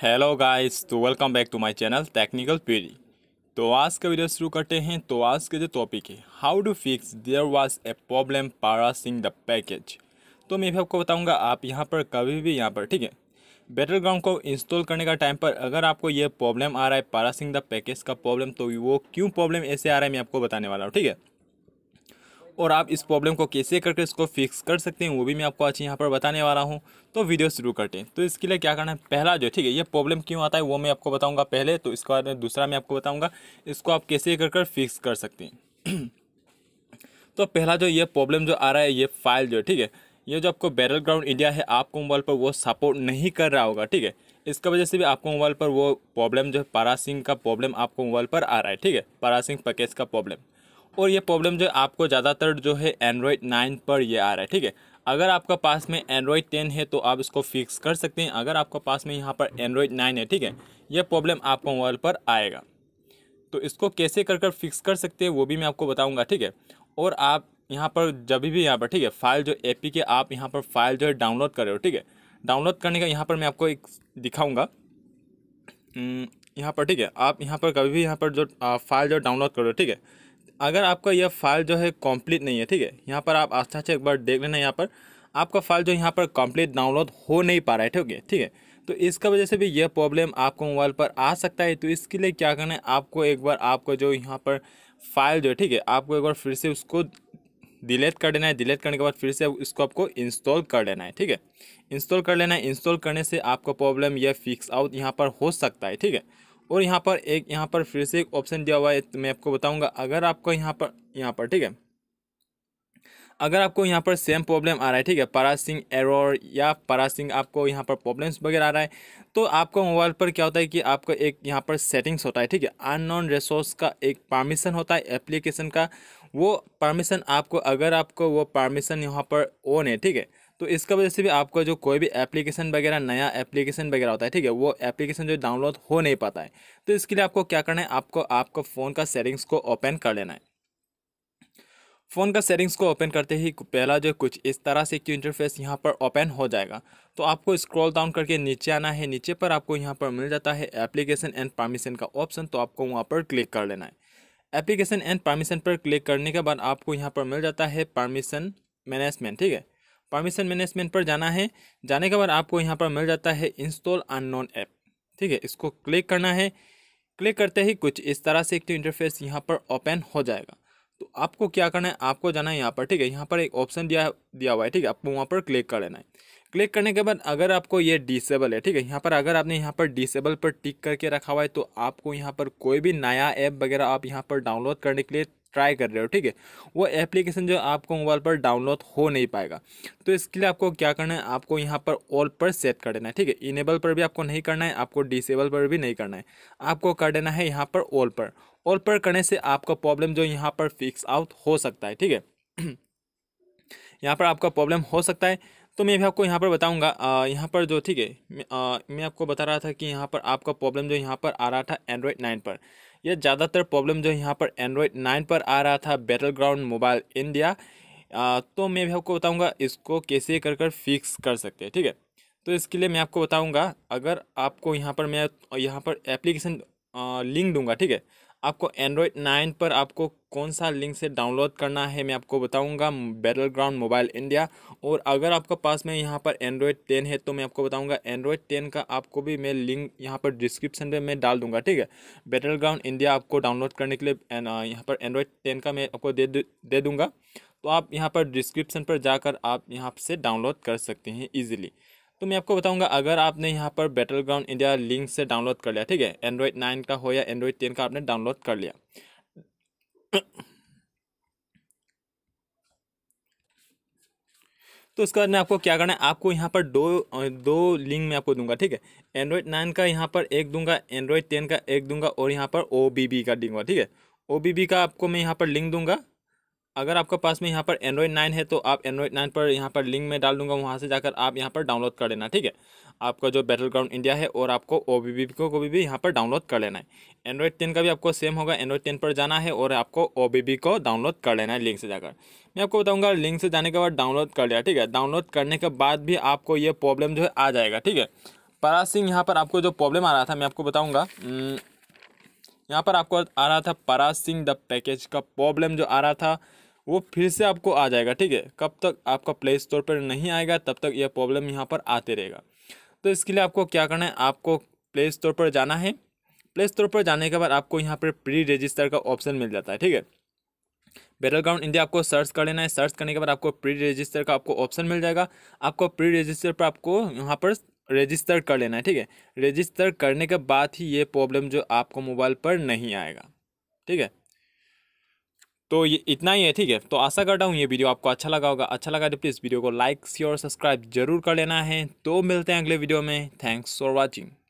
hello guys तो welcome back to my channel technical पीरी तो आज का वीडियो शुरू करते हैं तो आज के जो टॉपिक है how to fix there was a problem parsing the package तो मैं भी आपको बताऊंगा आप यहां पर कभी भी यहां पर ठीक है बेटर ग्राउंड को इंस्टॉल करने का टाइम पर अगर आपको ये प्रॉब्लम आ रहा है पारासिंग द पैकेज का प्रॉब्लम तो वो क्यों प्रॉब्लम ऐसे आ रहा है मैं आपको बताने वाला हूँ ठीक है और आप इस प्रॉब्लम को कैसे करके इसको फिक्स कर सकते हैं वो भी मैं आपको आज यहाँ पर बताने वाला हूँ तो वीडियो शुरू करते हैं तो इसके लिए क्या करना है पहला जो ठीक है ये प्रॉब्लम क्यों आता है वो मैं आपको बताऊँगा पहले तो इसके बाद में दूसरा मैं आपको बताऊँगा इसको आप कैसे कर कर फिक्स कर सकते हैं तो पहला जो ये प्रॉब्लम जो आ रहा है ये फाइल जो ठीक है ये जो आपको बैरल ग्राउंड इंडिया है आपको मोबाइल पर वो सपोर्ट नहीं कर रहा होगा ठीक है इसका वजह से भी आपको मोबाइल पर वो प्रॉब्लम जो है पारा सिंह का प्रॉब्लम आपको मोबाइल पर आ रहा है ठीक है पारा सिंह पैकेज का प्रॉब्लम और ये प्रॉब्लम जो आपको ज़्यादातर जो है एंड्रॉयड नाइन पर ये आ रहा है ठीक है अगर आपका पास में एंड्रॉयड टेन है तो आप इसको फिक्स कर सकते हैं अगर आपका पास में यहाँ पर एंड्रॉयड नाइन है ठीक है यह प्रॉब्लम आपका मोबाइल पर आएगा तो इसको कैसे कर कर फिक्स कर सकते हैं वो भी मैं आपको बताऊँगा ठीक है और आप यहाँ पर जब भी यहाँ पर ठीक है फाइल जो ए के आप यहाँ पर फाइल जो है डाउनलोड कर रहे हो ठीक है डाउनलोड करने का यहाँ पर मैं आपको एक दिखाऊँगा हम्म, यहाँ पर ठीक है आप यहाँ पर कभी भी यहाँ पर जो फाइल जो डाउनलोड करो ठीक है अगर आपका यह फाइल जो है कंप्लीट नहीं है ठीक है यहाँ पर आप आस्था से एक बार देख लेना यहाँ पर आपका फाइल जो यहाँ पर कंप्लीट डाउनलोड हो नहीं पा रहा है ठीक है ठीक है तो इसका वजह से भी यह प्रॉब्लम आपको मोबाइल पर आ सकता है तो इसके लिए क्या करना है आपको एक बार आपको जो यहाँ पर फाइल जो है ठीक है आपको एक बार फिर से उसको डिलीट कर देना है डिलीट करने के बाद फिर से इसको आपको इंस्टॉल कर लेना है ठीक है इंस्टॉल कर लेना है इंस्टॉल करने से आपका प्रॉब्लम यह फिक्स आउट यहाँ पर हो सकता है ठीक है और यहाँ पर एक यहाँ पर फिर से एक ऑप्शन दिया हुआ है तो मैं आपको बताऊँगा अगर आपको यहाँ पर यहाँ पर ठीक है अगर आपको यहाँ पर सेम प्रॉब्लम आ रहा है ठीक है पारासिंग एरर या पारासिंग आपको यहाँ पर प्रॉब्लम्स वगैरह आ रहा है तो आपको मोबाइल पर क्या होता है कि आपको एक यहाँ पर सेटिंग्स होता है ठीक है अननोन रिसोर्स का एक परमिशन होता है एप्लीकेशन का वो परमिशन आपको अगर आपको वो परमिशन यहाँ पर ऑन है ठीक है तो इसका वजह से भी आपका जो कोई भी एप्लीकेशन वगैरह नया एप्लीकेशन वगैरह होता है ठीक है वो एप्लीकेशन जो डाउनलोड हो नहीं पाता है तो इसके लिए आपको क्या करना है आपको आपका फ़ोन का सेटिंग्स को ओपन कर लेना है फ़ोन का सेटिंग्स को ओपन करते ही पहला जो कुछ इस तरह से क्यू इंटरफेस यहाँ पर ओपन हो जाएगा तो आपको स्क्रॉल डाउन करके नीचे आना है नीचे पर आपको यहाँ पर मिल जाता है एप्लीकेशन एंड परमिशन का ऑप्शन तो आपको वहाँ पर क्लिक कर लेना है एप्लीकेशन एंड परमिशन पर क्लिक करने के बाद आपको यहाँ पर मिल जाता है परमिशन मैनेजमेंट ठीक है परमिशन मैनेजमेंट पर जाना है जाने के बाद आपको यहाँ पर मिल जाता है इंस्टॉल अननोन ऐप ठीक है इसको क्लिक करना है क्लिक करते ही कुछ इस तरह से एक तो इंटरफेस यहाँ पर ओपन हो जाएगा तो आपको क्या करना है आपको जाना है यहाँ पर ठीक है यहाँ पर एक ऑप्शन दिया दिया हुआ है ठीक है आपको वहाँ पर क्लिक कर लेना है क्लिक करने के बाद अगर आपको ये डिसेबल है ठीक है यहाँ पर अगर आपने यहाँ पर डिसेबल पर टिक करके रखा हुआ है तो आपको यहाँ पर कोई भी नया ऐप वगैरह आप यहाँ पर डाउनलोड करने के लिए ट्राई कर रहे हो ठीक है वो एप्लीकेशन जो आपको मोबाइल पर डाउनलोड हो नहीं पाएगा तो इसके लिए आपको क्या करना है आपको यहाँ पर ऑल पर सेट कर देना है ठीक है इनेबल पर भी आपको नहीं करना है आपको डिसेबल पर भी नहीं करना है आपको कर देना है यहाँ पर ऑल पर ऑल पर करने से आपका प्रॉब्लम जो यहाँ पर फिक्स आउट हो सकता है ठीक है यहाँ पर आपका प्रॉब्लम हो सकता है तो मैं भी आपको यहाँ पर बताऊँगा यहाँ पर जो ठीक है मैं आपको बता रहा था कि यहाँ पर आपका प्रॉब्लम जो यहाँ पर आ रहा था एंड्रॉयड नाइन पर ये ज़्यादातर प्रॉब्लम जो यहाँ पर एंड्रॉयड नाइन पर आ रहा था बैटल ग्राउंड मोबाइल इंडिया तो मैं भी आपको बताऊँगा इसको कैसे कर कर फिक्स कर सकते हैं ठीक है तो इसके लिए मैं आपको बताऊँगा अगर आपको यहाँ पर मैं यहाँ पर एप्लीकेशन लिंक दूंगा ठीक है आपको एंड्रॉयड नाइन पर आपको कौन सा लिंक से डाउनलोड करना है मैं आपको बताऊंगा बैटल ग्राउंड मोबाइल इंडिया और अगर आपके पास में यहाँ पर एंड्रॉयड टेन है तो मैं आपको बताऊंगा एंड्रॉयड टेन का आपको भी मैं लिंक यहाँ पर डिस्क्रिप्शन में मैं डाल दूंगा ठीक है बैटल ग्राउंड इंडिया आपको डाउनलोड करने के लिए uh, यहाँ पर एंड्रॉयड टेन का मैं आपको दे दे दूँगा तो आप यहाँ पर डिस्क्रिप्शन पर जाकर आप यहाँ से डाउनलोड कर सकते हैं ईजिली तो मैं आपको बताऊंगा अगर आपने यहाँ पर बैटल ग्राउंड इंडिया लिंक से डाउनलोड कर लिया ठीक है एंड्रॉयड नाइन का हो या एंड्रॉयड टेन का आपने डाउनलोड कर लिया तो उसके बाद में आपको क्या करना है आपको यहाँ पर दो दो लिंक मैं आपको दूंगा ठीक है एंड्रॉयड नाइन का यहाँ पर एक दूंगा एंड्रॉयड टेन का एक दूंगा और यहाँ पर ओ का दूंगा ठीक है ओ का आपको मैं यहाँ पर लिंक दूंगा अगर आपके पास में यहाँ पर एंड्रॉयड नाइन है तो आप एंड्रॉयड नाइन पर यहाँ पर लिंक में डाल दूंगा वहाँ से जाकर आप यहाँ पर डाउनलोड कर लेना ठीक है आपका जो बैटल ग्राउंड इंडिया है और आपको ओ बी बी को भी, भी यहाँ पर डाउनलोड कर लेना है एंड्रॉयड टेन का भी आपको सेम होगा एंड्रॉयड टेन पर जाना है और आपको ओ बी बी को डाउनलोड कर लेना है लिंक से जाकर मैं आपको बताऊँगा लिंक से जाने के बाद डाउनलोड कर लिया ठीक है डाउनलोड करने के बाद भी आपको ये प्रॉब्लम जो है आ जाएगा ठीक है पराज सिंह यहाँ पर आपको जो प्रॉब्लम आ रहा था मैं आपको बताऊँगा यहाँ पर आपको आ रहा था पराज सिंह द पैकेज का प्रॉब्लम जो आ रहा था वो फिर से आपको आ जाएगा ठीक है कब तक आपका प्ले स्टोर पर नहीं आएगा तब तक यह प्रॉब्लम यहाँ पर आते रहेगा तो इसके लिए आपको क्या करना है आपको प्ले स्टोर पर जाना है प्ले स्टोर पर जाने के बाद आपको यहाँ पर प्री रजिस्टर का ऑप्शन मिल जाता है ठीक है बैटल ग्राउंड इंडिया आपको सर्च कर लेना है सर्च करने के बाद आपको प्री रजिस्टर का आपको ऑप्शन मिल जाएगा आपको प्री रजिस्टर पर आपको यहाँ पर रजिस्टर कर लेना है ठीक है रजिस्टर करने के बाद ही ये प्रॉब्लम जो आपको मोबाइल पर नहीं आएगा ठीक है तो ये इतना ही है ठीक है तो आशा करता हूँ ये वीडियो आपको अच्छा लगा होगा अच्छा लगा तो प्लीज़ वीडियो को लाइक शेयर और सब्सक्राइब जरूर कर लेना है तो मिलते हैं अगले वीडियो में थैंक्स फॉर वॉचिंग